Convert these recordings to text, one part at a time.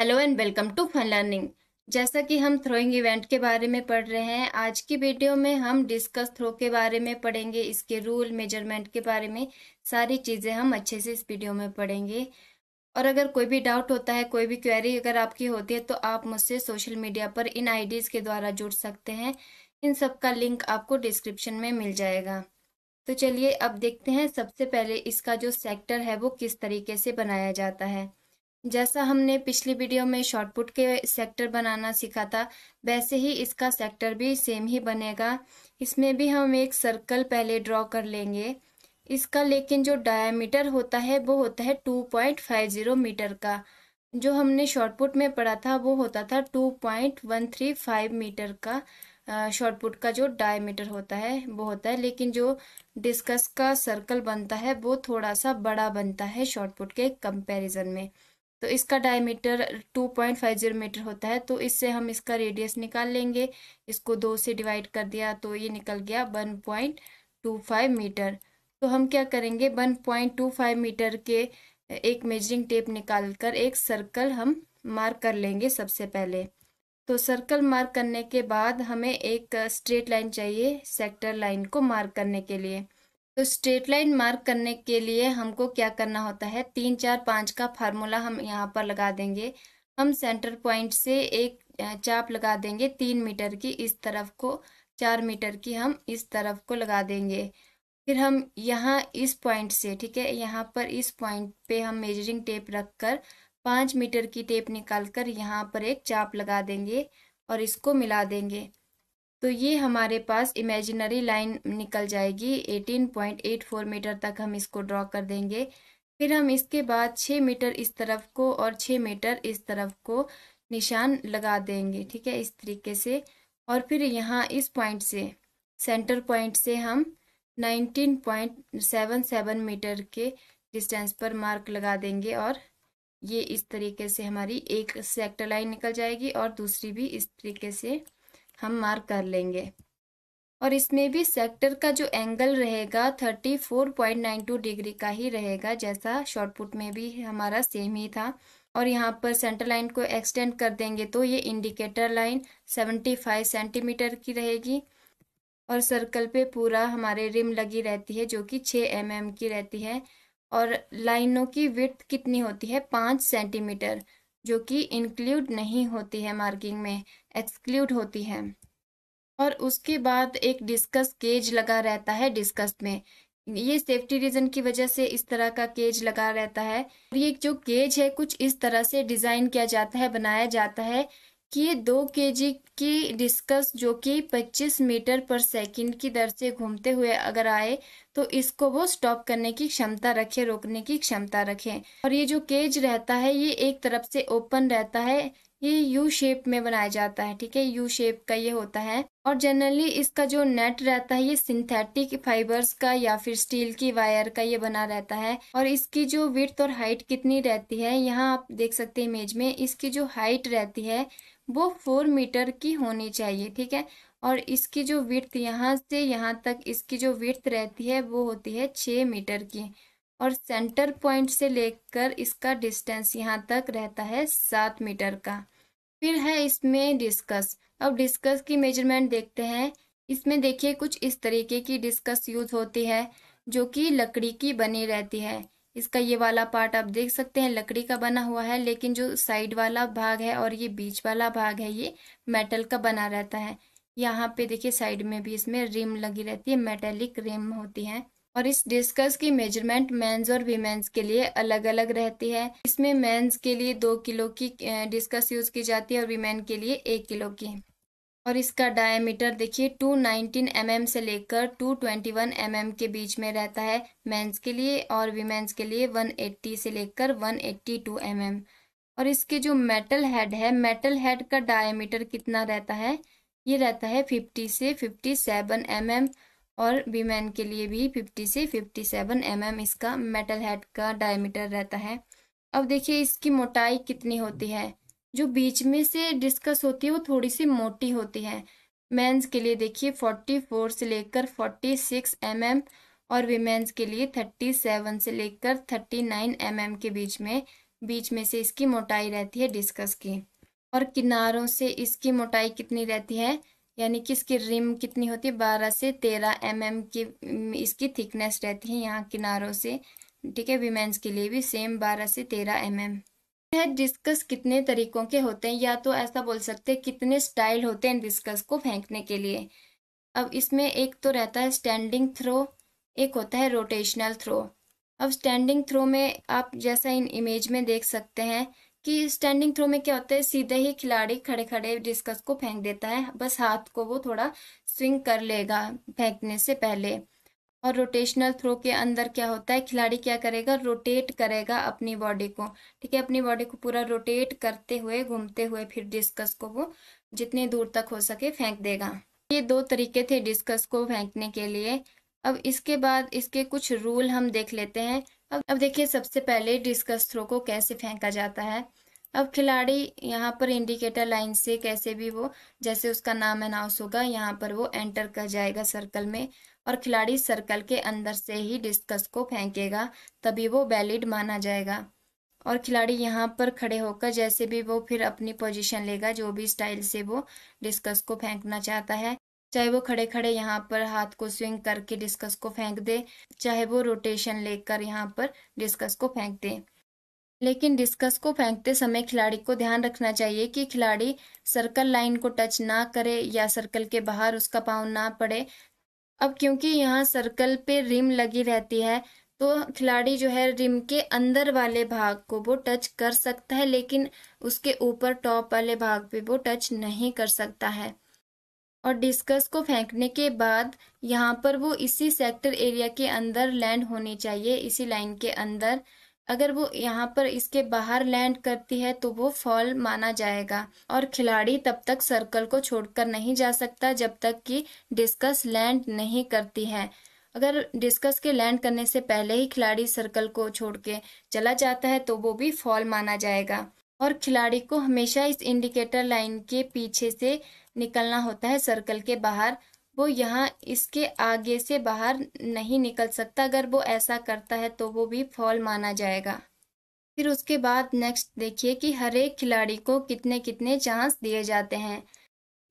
hello and welcome to fun learning जैसा कि हम थ्रोइंग इवेंट के बारे में पढ़ रहे हैं आज की वीडियो में हम डिस्कस थ्रो के बारे में पढ़ेंगे इसके रूल मेजरमेंट के बारे में सारी चीज़ें हम अच्छे से इस वीडियो में पढ़ेंगे और अगर कोई भी डाउट होता है कोई भी क्वेरी अगर आपकी होती है तो आप मुझसे सोशल मीडिया पर इन आई के द्वारा जुड़ सकते हैं इन सब का लिंक आपको डिस्क्रिप्शन में मिल जाएगा तो चलिए अब देखते हैं सबसे पहले इसका जो सेक्टर है वो किस तरीके से बनाया जाता है जैसा हमने पिछली वीडियो में शॉर्टपुट के सेक्टर बनाना सीखा था वैसे ही इसका सेक्टर भी सेम ही बनेगा इसमें भी हम एक सर्कल पहले ड्रॉ कर लेंगे इसका लेकिन जो डायमीटर होता है वो होता है 2.50 मीटर का जो हमने शॉर्टपुट में पढ़ा था वो होता था 2.135 मीटर का शॉर्टपुट का जो डायमीटर होता है वो होता है लेकिन जो डिस्कस का सर्कल बनता है वो थोड़ा सा बड़ा बनता है शॉर्टपुट के कंपैरिजन में तो इसका डायमीटर 2.50 मीटर होता है तो इससे हम इसका रेडियस निकाल लेंगे इसको दो से डिवाइड कर दिया तो ये निकल गया 1.25 मीटर तो हम क्या करेंगे 1.25 मीटर के एक मेजरिंग टेप निकाल कर एक सर्कल हम मार्क कर लेंगे सबसे पहले तो सर्कल मार्क करने के बाद हमें एक स्ट्रेट लाइन चाहिए सेक्टर लाइन को मार्क करने के लिए तो स्ट्रेट लाइन मार्क करने के लिए हमको क्या करना होता है तीन चार पाँच का फार्मूला हम यहाँ पर लगा देंगे हम सेंटर पॉइंट से एक चाप लगा देंगे तीन मीटर की इस तरफ को चार मीटर की हम इस तरफ को लगा देंगे फिर हम यहाँ इस पॉइंट से ठीक है यहाँ पर इस पॉइंट पे हम मेजरिंग टेप रखकर पाँच मीटर की टेप निकाल कर यहाँ पर एक चाप लगा देंगे और इसको मिला देंगे तो ये हमारे पास इमेजिनरी लाइन निकल जाएगी 18.84 मीटर तक हम इसको ड्रॉ कर देंगे फिर हम इसके बाद 6 मीटर इस तरफ को और 6 मीटर इस तरफ को निशान लगा देंगे ठीक है इस तरीके से और फिर यहाँ इस पॉइंट से सेंटर पॉइंट से हम 19.77 मीटर के डिस्टेंस पर मार्क लगा देंगे और ये इस तरीके से हमारी एक सेक्टर लाइन निकल जाएगी और दूसरी भी इस तरीके से हम मार्क कर लेंगे और इसमें भी सेक्टर का जो एंगल रहेगा 34.92 डिग्री का ही रहेगा जैसा शॉर्टपुट में भी हमारा सेम ही था और यहाँ पर सेंटर लाइन को एक्सटेंड कर देंगे तो ये इंडिकेटर लाइन 75 सेंटीमीटर की रहेगी और सर्कल पे पूरा हमारे रिम लगी रहती है जो कि 6 एम mm की रहती है और लाइनों की विथ कितनी होती है पाँच सेंटीमीटर जो कि इंक्लूड नहीं होती है मार्किंग में एक्सक्लूड होती है और उसके बाद एक डिस्कस केज लगा रहता है डिस्कस में ये सेफ्टी रीजन की वजह से इस तरह का केज लगा रहता है ये जो केज है कुछ इस तरह से डिजाइन किया जाता है बनाया जाता है कि ये दो के की डिस्कस जो कि 25 मीटर पर सेकंड की दर से घूमते हुए अगर आए तो इसको वो स्टॉप करने की क्षमता रखे रोकने की क्षमता रखे और ये जो केज रहता है ये एक तरफ से ओपन रहता है ये यू शेप में बनाया जाता है ठीक है यू शेप का ये होता है और जनरली इसका जो नेट रहता है ये सिंथेटिक फाइबर्स का या फिर स्टील की वायर का ये बना रहता है और इसकी जो विर्थ और हाइट कितनी रहती है यहाँ आप देख सकते हैं इमेज में इसकी जो हाइट रहती है वो फोर मीटर की होनी चाहिए ठीक है और इसकी जो विर्थ यहाँ से यहाँ तक इसकी जो विर्थ रहती है वो होती है छः मीटर की और सेंटर पॉइंट से लेकर इसका डिस्टेंस यहाँ तक रहता है सात मीटर का फिर है इसमें डिस्कस अब डिस्कस की मेजरमेंट देखते हैं इसमें देखिए कुछ इस तरीके की डिस्कस यूज होती है जो कि लकड़ी की बनी रहती है इसका ये वाला पार्ट आप देख सकते हैं लकड़ी का बना हुआ है लेकिन जो साइड वाला भाग है और ये बीच वाला भाग है ये मेटल का बना रहता है यहाँ पे देखिए साइड में भी इसमें रिम लगी रहती है मेटेलिक रिम होती है और इस डिस्कस की मेजरमेंट मेंस और वीमेंस के लिए अलग अलग रहती है इसमें मेंस के लिए दो किलो की डिस्कस यूज की जाती है और वीमेन के लिए एक किलो की और इसका डायमीटर देखिए 219 mm से लेकर 221 mm के बीच में रहता है मेंस के लिए और वीमेंस के लिए 180 से लेकर 182 mm और इसके जो मेटल हेड है मेटल हेड का डायमीटर कितना रहता है ये रहता है 50 से 57 सेवन mm और वीमेन के लिए भी 50 से 57 सेवन mm इसका मेटल हेड का डायमीटर रहता है अब देखिए इसकी मोटाई कितनी होती है जो बीच में से डिस्कस होती है वो थोड़ी सी मोटी होती है मेंस के लिए देखिए 44 से लेकर 46 सिक्स mm और वीमेंस के लिए 37 से लेकर 39 नाइन mm के बीच में बीच में से इसकी मोटाई रहती है डिस्कस की और किनारों से इसकी मोटाई कितनी रहती है यानी कि इसकी रिम कितनी होती है बारह से तेरह एम mm की इसकी थिकनेस रहती है यहाँ किनारों से ठीक है वीमेंस के लिए भी सेम बारह से तेरह एम एम है डिस्कस कितने तरीकों के होते हैं या तो ऐसा बोल सकते हैं कितने स्टाइल होते हैं डिस्कस को फेंकने के लिए अब इसमें एक तो रहता है स्टैंडिंग थ्रो एक होता है रोटेशनल थ्रो अब स्टैंडिंग थ्रो में आप जैसा इन इमेज में देख सकते हैं कि स्टैंडिंग थ्रो में क्या होता है सीधे ही खिलाड़ी खड़े खड़े डिस्कस को फेंक देता है बस हाथ को वो थोड़ा स्विंग कर लेगा फेंकने से पहले और रोटेशनल थ्रो के अंदर क्या होता है खिलाड़ी क्या करेगा रोटेट करेगा अपनी बॉडी को ठीक है अपनी बॉडी को पूरा रोटेट करते हुए घूमते हुए फिर डिस्कस को वो जितनी दूर तक हो सके फेंक देगा ये दो तरीके थे डिस्कस को फेंकने के लिए अब इसके बाद इसके कुछ रूल हम देख लेते हैं अब अब देखिए सबसे पहले डिस्कस थ्रो को कैसे फेंका जाता है अब खिलाड़ी यहाँ पर इंडिकेटर लाइन से कैसे भी वो जैसे उसका नाम अनाउंस होगा यहाँ पर वो एंटर कर जाएगा सर्कल में और खिलाड़ी सर्कल के अंदर से ही डिस्कस को फेंकेगा तभी वो वैलिड माना जाएगा और खिलाड़ी यहाँ पर खड़े होकर जैसे भी वो फिर अपनी पोजीशन लेगा जो भी स्टाइल से वो डिस्कस को फेंकना चाहता है चाहे वो खड़े खड़े यहाँ पर हाथ को स्विंग करके डिस्कस को फेंक दे चाहे वो रोटेशन लेकर यहाँ पर डिस्कस को फेंक दे लेकिन डिस्कस को फेंकते समय खिलाड़ी को ध्यान रखना चाहिए कि खिलाड़ी सर्कल लाइन को टच ना करे या सर्कल के बाहर उसका पाँव ना पड़े अब क्योंकि यहाँ सर्कल पे रिम लगी रहती है तो खिलाड़ी जो है रिम के अंदर वाले भाग को वो टच कर सकता है लेकिन उसके ऊपर टॉप वाले भाग पे वो टच नहीं कर सकता है और डिस्कस को फेंकने के बाद यहाँ पर वो इसी सेक्टर एरिया के अंदर लैंड होनी चाहिए इसी लाइन के अंदर अगर वो यहाँ पर इसके बाहर लैंड करती है तो वो फॉल माना जाएगा और खिलाड़ी तब तक सर्कल को छोड़कर नहीं जा सकता जब तक कि डिस्कस लैंड नहीं करती है अगर डिस्कस के लैंड करने से पहले ही खिलाड़ी सर्कल को छोड़ के चला जाता है तो वो भी फॉल माना जाएगा और खिलाड़ी को हमेशा इस इंडिकेटर लाइन के पीछे से निकलना होता है सर्कल के बाहर वो यहाँ इसके आगे से बाहर नहीं निकल सकता अगर वो ऐसा करता है तो वो भी फॉल माना जाएगा फिर उसके बाद नेक्स्ट देखिए कि हर एक खिलाड़ी को कितने कितने चांस दिए जाते हैं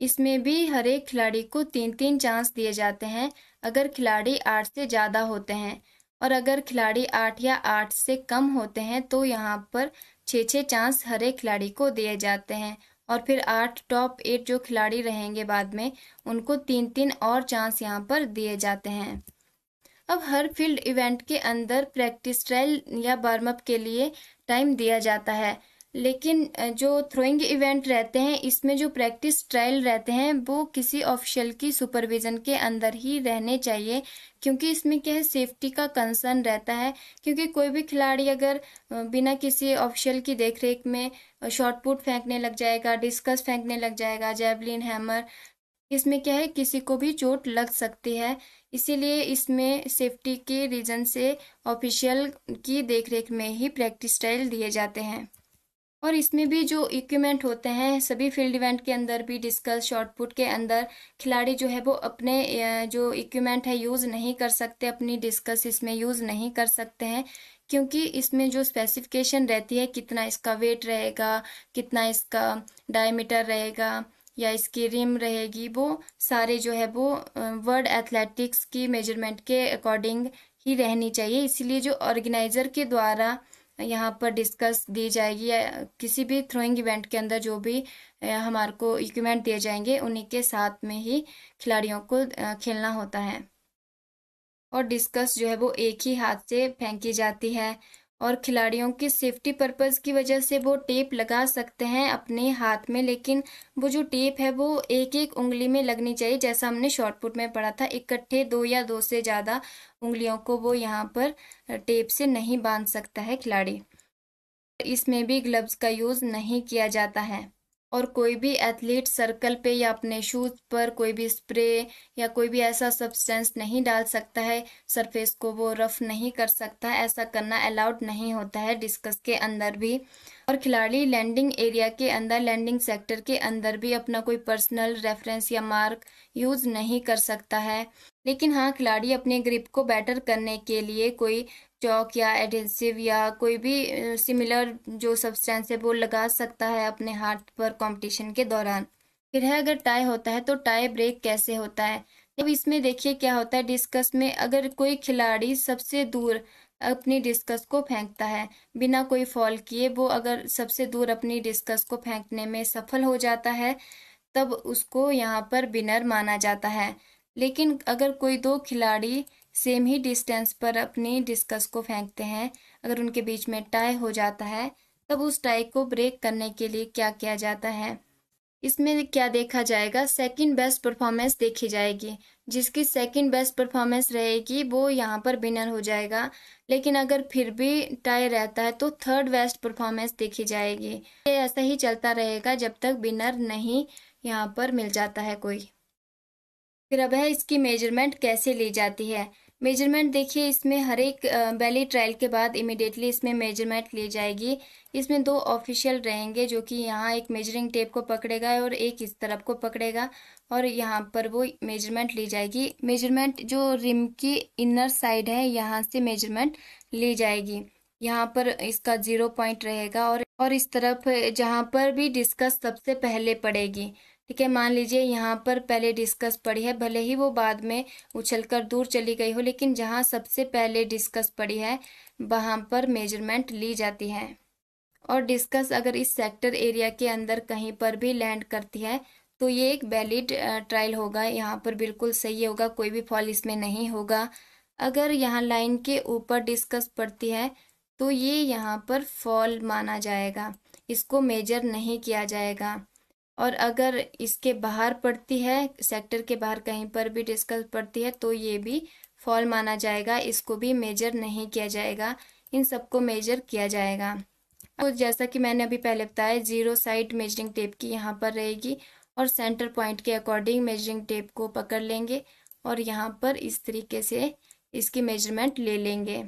इसमें भी हर एक खिलाड़ी को तीन तीन चांस दिए जाते हैं अगर खिलाड़ी आठ से ज़्यादा होते हैं और अगर खिलाड़ी आठ या आठ से कम होते हैं तो यहाँ पर छः छः चांस हर एक खिलाड़ी को दिए जाते हैं और फिर आठ टॉप एट जो खिलाड़ी रहेंगे बाद में उनको तीन तीन और चांस यहाँ पर दिए जाते हैं अब हर फील्ड इवेंट के अंदर प्रैक्टिस ट्रायल या वार्म अप के लिए टाइम दिया जाता है लेकिन जो थ्रोइंग इवेंट रहते हैं इसमें जो प्रैक्टिस ट्रायल रहते हैं वो किसी ऑफिशियल की सुपरविज़न के अंदर ही रहने चाहिए क्योंकि इसमें क्या है सेफ्टी का कंसर्न रहता है क्योंकि कोई भी खिलाड़ी अगर बिना किसी ऑफिशियल की देखरेख में शॉर्ट पुट फेंकने लग जाएगा डिस्कस फेंकने लग जाएगा जैवलिन हैमर इसमें क्या है किसी को भी चोट लग सकती है इसीलिए इसमें सेफ्टी के रीज़न से ऑफिशियल की देखरेख में ही प्रैक्टिस ट्रायल दिए जाते हैं और इसमें भी जो इक्विपमेंट होते हैं सभी फील्ड इवेंट के अंदर भी डिस्कस शॉर्टपुट के अंदर खिलाड़ी जो है वो अपने जो इक्विपमेंट है यूज़ नहीं कर सकते अपनी डिस्कस इसमें यूज़ नहीं कर सकते हैं क्योंकि इसमें जो स्पेसिफिकेशन रहती है कितना इसका वेट रहेगा कितना इसका डायमीटर रहेगा या इसकी रिम रहेगी वो सारे जो है वो वर्ल्ड एथलेटिक्स की मेजरमेंट के अकॉर्डिंग ही रहनी चाहिए इसलिए जो ऑर्गेनाइजर के द्वारा यहाँ पर डिस्कस दी जाएगी या किसी भी थ्रोइंग इवेंट के अंदर जो भी हमारे को इक्विपमेंट दिए जाएंगे उन्हीं के साथ में ही खिलाड़ियों को खेलना होता है और डिस्कस जो है वो एक ही हाथ से फेंकी जाती है और खिलाड़ियों की सेफ्टी पर्पस की वजह से वो टेप लगा सकते हैं अपने हाथ में लेकिन वो जो टेप है वो एक एक उंगली में लगनी चाहिए जैसा हमने शॉर्टपुट में पढ़ा था इकट्ठे दो या दो से ज़्यादा उंगलियों को वो यहाँ पर टेप से नहीं बांध सकता है खिलाड़ी इसमें भी ग्लव्स का यूज़ नहीं किया जाता है और कोई भी एथलीट सर्कल पे या अपने शूज पर कोई भी स्प्रे या कोई भी ऐसा सब्सटेंस नहीं डाल सकता है सरफेस को वो रफ नहीं कर सकता ऐसा करना अलाउड नहीं होता है डिस्कस के अंदर भी और खिलाड़ी लैंडिंग एरिया के अंदर लैंडिंग सेक्टर के अंदर भी अपना कोई पर्सनल रेफरेंस या मार्क यूज नहीं कर सकता है लेकिन हाँ खिलाड़ी अपने ग्रिप को बेटर करने के लिए कोई चौक या एडेसिव या कोई भी सिमिलर जो सब्सटेंस है वो लगा सकता है अपने हाथ पर कंपटीशन के दौरान फिर है अगर टाई होता है तो टाई ब्रेक कैसे होता है अब इसमें देखिए क्या होता है डिस्कस में अगर कोई खिलाड़ी सबसे दूर अपनी डिस्कस को फेंकता है बिना कोई फॉल किए वो अगर सबसे दूर अपनी डिस्कस को फेंकने में सफल हो जाता है तब उसको यहाँ पर विनर माना जाता है लेकिन अगर कोई दो खिलाड़ी सेम ही डिस्टेंस पर अपनी डिस्कस को फेंकते हैं अगर उनके बीच में टाई हो जाता है तब उस टाई को ब्रेक करने के लिए क्या किया जाता है इसमें क्या देखा जाएगा सेकंड बेस्ट परफॉर्मेंस देखी जाएगी जिसकी सेकंड बेस्ट परफॉर्मेंस रहेगी वो यहाँ पर विनर हो जाएगा लेकिन अगर फिर भी टाई रहता है तो थर्ड बेस्ट परफॉर्मेंस देखी जाएगी ये ऐसा ही चलता रहेगा जब तक विनर नहीं यहाँ पर मिल जाता है कोई फिर अब है इसकी मेजरमेंट कैसे ली जाती है मेजरमेंट देखिए इसमें हर एक बैली ट्रायल के बाद इमिडिएटली इसमें मेजरमेंट ली जाएगी इसमें दो ऑफिशियल रहेंगे जो कि यहाँ एक मेजरिंग टेप को पकड़ेगा और एक इस तरफ को पकड़ेगा और यहाँ पर वो मेजरमेंट ली जाएगी मेजरमेंट जो रिम की इनर साइड है यहाँ से मेजरमेंट ली जाएगी यहाँ पर इसका जीरो पॉइंट रहेगा और और इस तरफ जहाँ पर भी डिस्कस सबसे पहले पड़ेगी ठीक है मान लीजिए यहाँ पर पहले डिस्कस पड़ी है भले ही वो बाद में उछलकर दूर चली गई हो लेकिन जहाँ सबसे पहले डिस्कस पड़ी है वहाँ पर मेजरमेंट ली जाती है और डिस्कस अगर इस सेक्टर एरिया के अंदर कहीं पर भी लैंड करती है तो ये एक वैलिड ट्रायल होगा यहाँ पर बिल्कुल सही होगा कोई भी फॉल इसमें नहीं होगा अगर यहाँ लाइन के ऊपर डिस्कस पड़ती है तो ये यहाँ पर फॉल माना जाएगा इसको मेजर नहीं किया जाएगा और अगर इसके बाहर पड़ती है सेक्टर के बाहर कहीं पर भी डिस्कस पड़ती है तो ये भी फॉल माना जाएगा इसको भी मेजर नहीं किया जाएगा इन सबको मेजर किया जाएगा तो जैसा कि मैंने अभी पहले बताया जीरो साइड मेजरिंग टेप की यहाँ पर रहेगी और सेंटर पॉइंट के अकॉर्डिंग मेजरिंग टेप को पकड़ लेंगे और यहाँ पर इस तरीके से इसकी मेजरमेंट ले लेंगे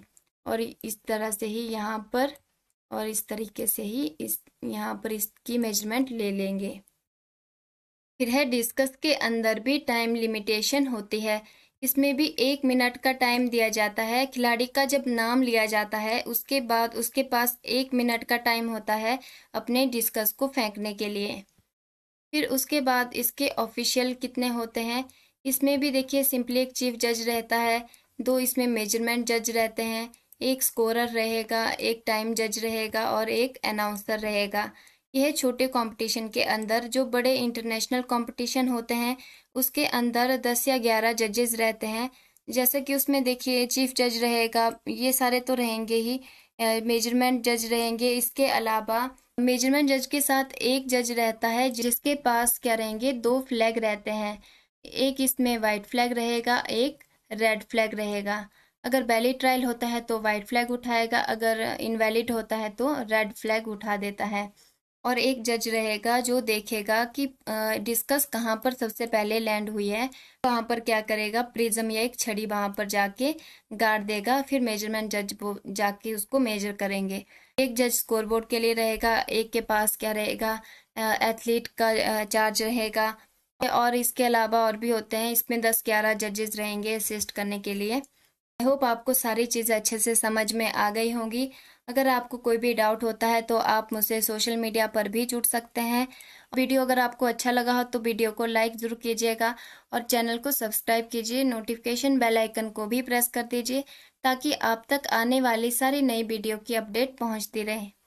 और इस तरह से ही यहाँ पर और इस तरीके से ही इस यहाँ पर इसकी मेजरमेंट ले लेंगे फिर है डिस्कस के अंदर भी टाइम लिमिटेशन होती है इसमें भी एक मिनट का टाइम दिया जाता है खिलाड़ी का जब नाम लिया जाता है उसके बाद उसके पास एक मिनट का टाइम होता है अपने डिस्कस को फेंकने के लिए फिर उसके बाद इसके ऑफिशियल कितने होते हैं इसमें भी देखिए सिंपली एक चीफ जज रहता है दो इसमें मेजरमेंट जज रहते हैं एक स्कोरर रहेगा एक टाइम जज रहेगा और एक अनाउंसर रहेगा यह छोटे कंपटीशन के अंदर जो बड़े इंटरनेशनल कंपटीशन होते हैं उसके अंदर दस या ग्यारह जजेस रहते हैं जैसे कि उसमें देखिए चीफ जज रहेगा ये सारे तो रहेंगे ही मेजरमेंट जज रहेंगे इसके अलावा मेजरमेंट जज के साथ एक जज रहता है जिसके पास क्या रहेंगे दो फ्लैग रहते हैं एक इसमें वाइट फ्लैग रहेगा एक रेड फ्लैग रहेगा अगर वैलिड ट्रायल होता है तो वाइट फ्लैग उठाएगा अगर इनवैलिड होता है तो रेड फ्लैग उठा देता है और एक जज रहेगा जो देखेगा कि डिस्कस कहाँ पर सबसे पहले लैंड हुई है वहाँ पर क्या करेगा प्रिज्म या एक छड़ी वहाँ पर जाके गाड़ देगा फिर मेजरमेंट जज जाके उसको मेजर करेंगे एक जज स्कोरबोर्ड के लिए रहेगा एक के पास क्या रहेगा एथलीट का चार्ज रहेगा और इसके अलावा और भी होते हैं इसमें दस ग्यारह जजेस रहेंगे असिस्ट करने के लिए आई होप आपको सारी चीज़ें अच्छे से समझ में आ गई होंगी अगर आपको कोई भी डाउट होता है तो आप मुझसे सोशल मीडिया पर भी जुड़ सकते हैं वीडियो अगर आपको अच्छा लगा हो तो वीडियो को लाइक ज़रूर कीजिएगा और चैनल को सब्सक्राइब कीजिए नोटिफिकेशन बेल आइकन को भी प्रेस कर दीजिए ताकि आप तक आने वाली सारी नई वीडियो की अपडेट पहुंचती रहे